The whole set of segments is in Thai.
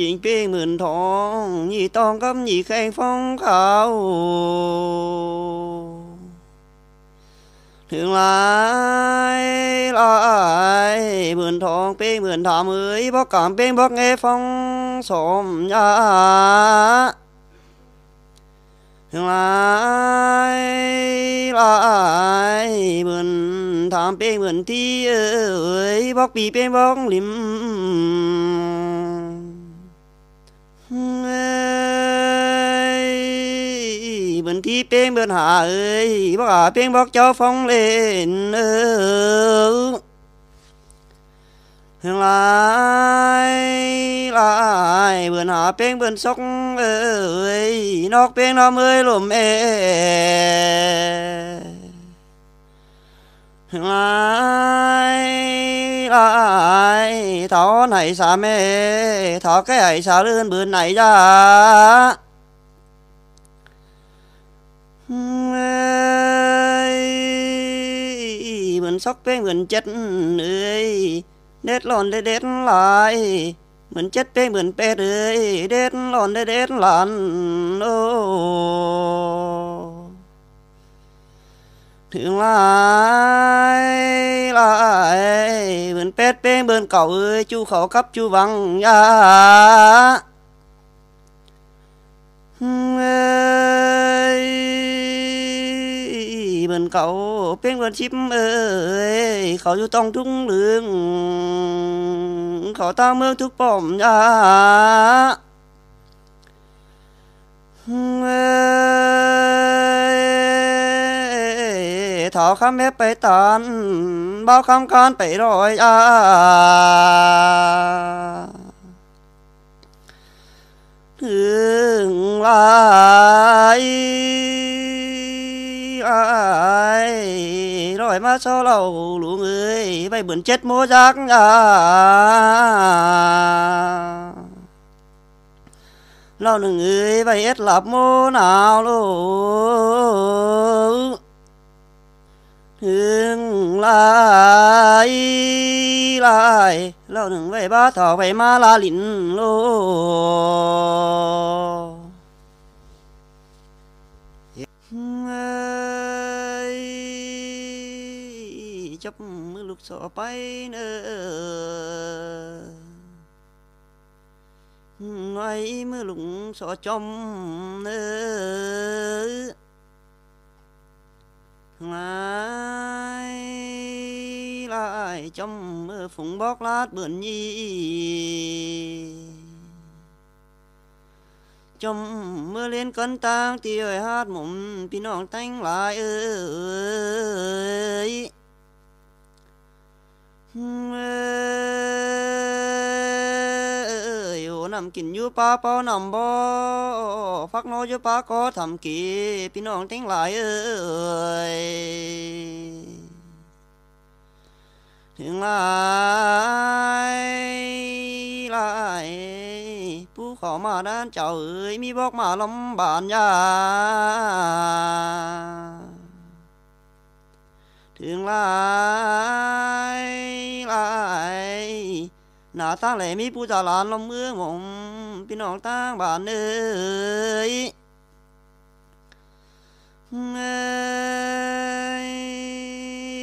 จิงเป้งหมื่นทอง ยี่ตองกำยี่แข้งฟ้องเขา ถึงหลายหลายหมื่นทองเป้งหมื่นถามเอ้ยบอกกามเป้งบอกเงฟองสมยาถึงหลายหลายหมื่นถามเป้งหมื่นที่เอ้ยบอกปีเป้งบอกลิมนที่เป้งเบินหาเอ้ยบ่เป้งบอกเจ้าฟองเล่นเออหลายหลายเบิ่นหาเป้งเบิ่นซกเอ้ยนอกเป้งน้ำเอ้ยลมเอ้หลายหลายท้อไหนสาเมท้อแก่ไหนสาเลื่อนเบิ่นไหนจ้า mình sóc bên mình chết ơi đét lòn để đét lại mình chết bên mình pe ơi đét lòn để đét lòn ô thương lại lại mình pe pe bên cậu ơi chú khẩu cấp chu vắng dạ. nha เหมือนเขาเป็นอนชิมเอ้ยเขาอยู่ต้องทุ่งเหลืองเขาตั้งเมืองทุกป้อมยาเถาคำแม่ไปตันบ่าวคำการไปรอยอาถึงไร ai rồi mà sao lâu lũ người bay bươn chết mô giác à lâu nương người bay ép lạp mô nào luôn, thương lại lại lâu nương bay ba thọ bay ma la lịn luôn Yeah. chấp mới lúc sọ bay nữa ngoài mưa lúc sọ chom nữa lại lại trong phùng bóc lát bươn nhi trong mưa lên cơn tang thì ơi hát mụn pin nòng tanh lại ơi อยู่นำกินอยู่ป้าเป้านำบ่ฟักน้อยอยู่ป้าก็ทำกีพี่น้องทั้งหลายเอ้ยถึงลายลายผู้ขอมาด้านเจ้าเอ้ยมีบอกมาล้มบานยาถึงลายหน้าตั้งแหลมีผู้จาลานลมเมืองผมพี่น้องตั้งบ้านเอ้ย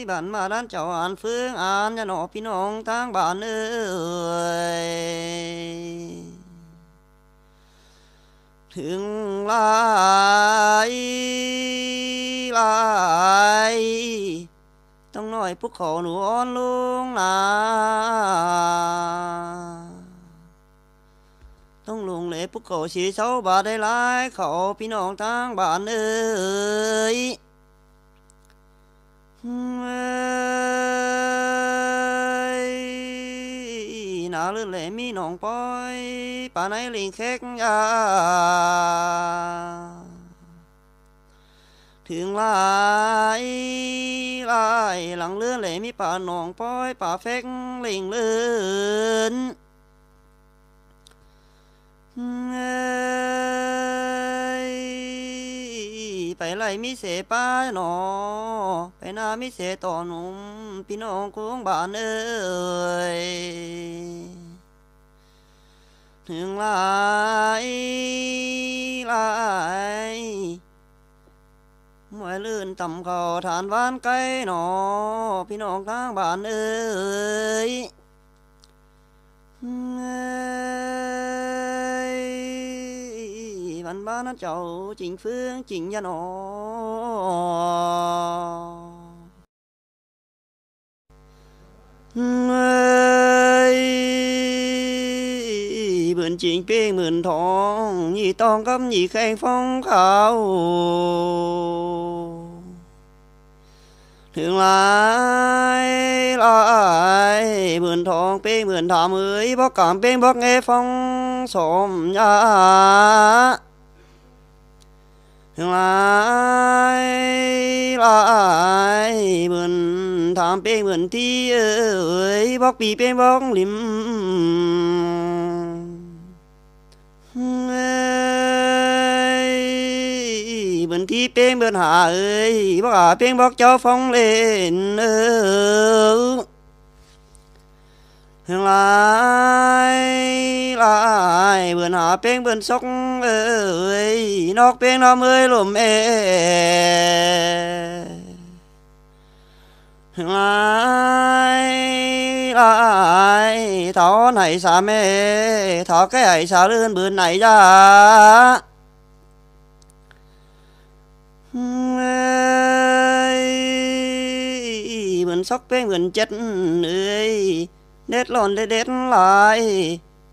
บ้านมาด้านเจ้าอ่านฟื้นอ่านจะหนอพี่น้องทางบ้านเอ้ยถึงลาพภกเขาหนูอ่อนลงลาต้องลงเลยภกเขาสีเสาบาดได้หลายเขาพี่น้องทางบ้านเอ้ยหนาลื่นเลยมีน้องปอยป่าไหนลิงเค็กยาถึงลายายหลังเลื่อเหลมีป่าหนองป้อย ป่าเฟกลิงเลือนไปไล่มิเสป้าหนอ ไปนามิเสต่อหนุ่มพี่น้องคุ้งบ้านเอ้ยถึงหลายหลายหมวยลื่นต่ำเขาฐานบ้านไกลหนอ พี่น้องทางบ้านเอ้ยบ้านบ้านเจ้าจริงฟืองจริงยะหนอเอมื่นจิงเป้งหมื่นทองยี่ตองกับยี่แข้งฟ้องเขา ถึงหลายหลายหมื่นทองเป้งหมื่นถามเอ้ยบอกกามเป้งบอกเงฟ้องสมยาถึงหลายหลายหมื่นถามเป้งหมื่นที่เอ้ยบอกปีเป้งบอกลิม chi bên bên hạ ơi bác hạ bên bác cho phong lên ơ hương lại lại bên hạ bên bên sóc ơi nóc bên nó mới lùm ê hương lại lại thó này xa mê thọ cái ấy xa lươn bươn này ra ไปเหมือนเจ็ดเอ้ยเด็ดหล่นเด็ดหลาย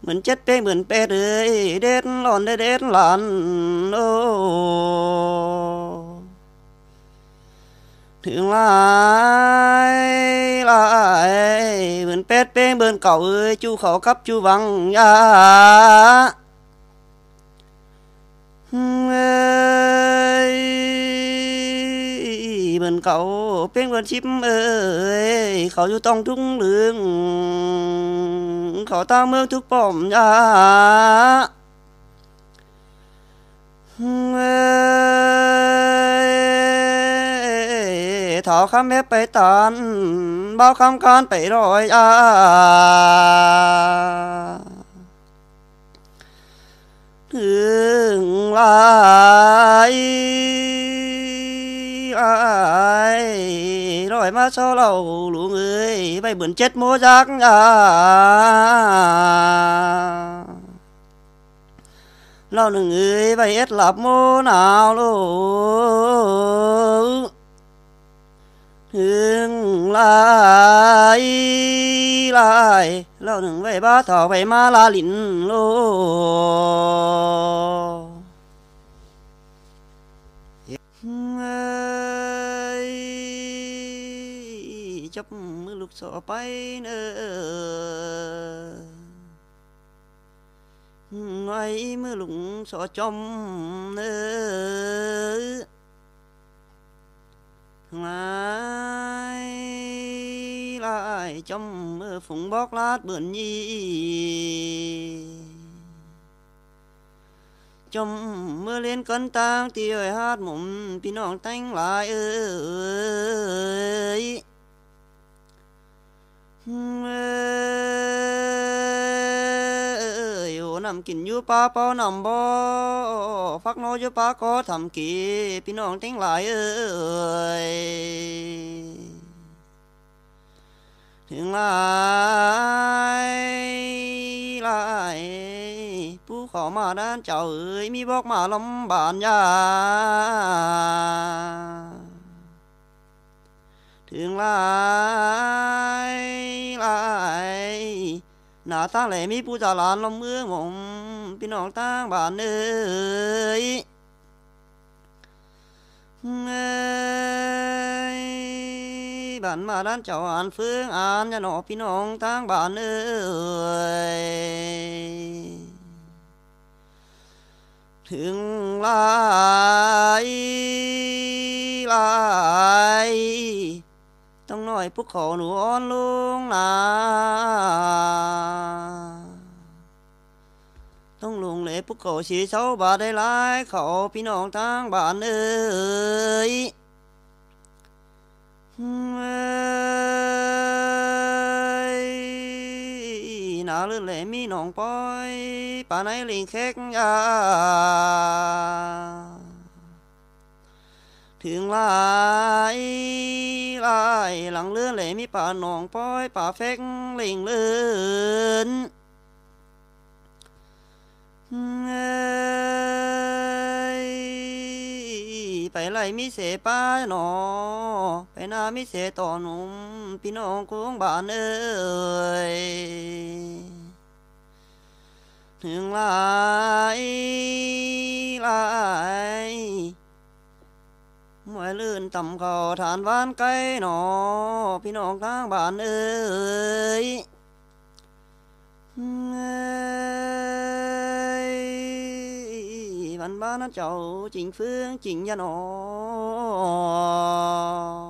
เหมือนเจ็ดไปเหมือนเป็ดเอ้ยเด็ดหล่นเด็ดหลานโอ้ถึงลายลายเหมือนเป็ดเป้งเบินเก่าเอ้ยจูเขากับจูวังยาเอ้ยนเขาเพ่งเพินชิมเอ้ย เขาอยู่ต้องทุ่งเหลืองเขาตาเมืองทุกป้อมยาเอ้ยอคำแม่ไปตันเบาคำการไปรอยอาถึงไร ai rồi mà sao lâu lũ người bay bượn chết múa giác à lâu nương người bay hết lạp mô nào luôn, thương lại lại, lâu nương bay ba thọ bay má la lịn luôn. thuộc sổ bay nơ ngoài mưa lũng sổ trong nơ ngoài lại trong mưa phùng bóc lát bươn nhi trong mưa lên cơn tang tiêu ơi hát mụm pin nòng tanh lại ơi อยู่นำกินอยู่ป้าเป้านำบ่ฟักน้อยอยู่ป้าก็ทำกีพี่น้องทั้งหลายเอ้ยถึงหลายหลายผู้ขอมาด้านเจ้าเอ้ยมีบอกมาล้มบานยาถึงหลายตั้งแหลมีผู้จาลานลมเมืองผมพี่น้องตั้งบ้านเอ้ยบ้านมาด้านเจ้าอ่านฟืองอ่านจะหนอพี่น้องตั้งบ้านเอ้ยถึงลายลายต้องน้อยผูเขาหนูอ่อนลงลาต้องลงเลยผูเขาสีเสาบาดได้หลายเขาพี่น้องทางบ้านเอ้ยหนาลื่นเลยมีน้องปอยป่าไหนลิงเค้กยาถึงหลายหลาย หลังเลื่อนเหลมีป่าหนองป้อยป่าเฟกเล่งเลื่อนไปไล่มิเสป้าหนอไปนามิเสต่อหนุ่มพี่น้องคร้งบ้านเอ้ย ถึงหลายลื่นต่ำขาฐานวานไกลหนอ พี่น้องทางบ้านเอ้ยวันบ้านนะเจ้าจิงเฟืองจิงยะหนอ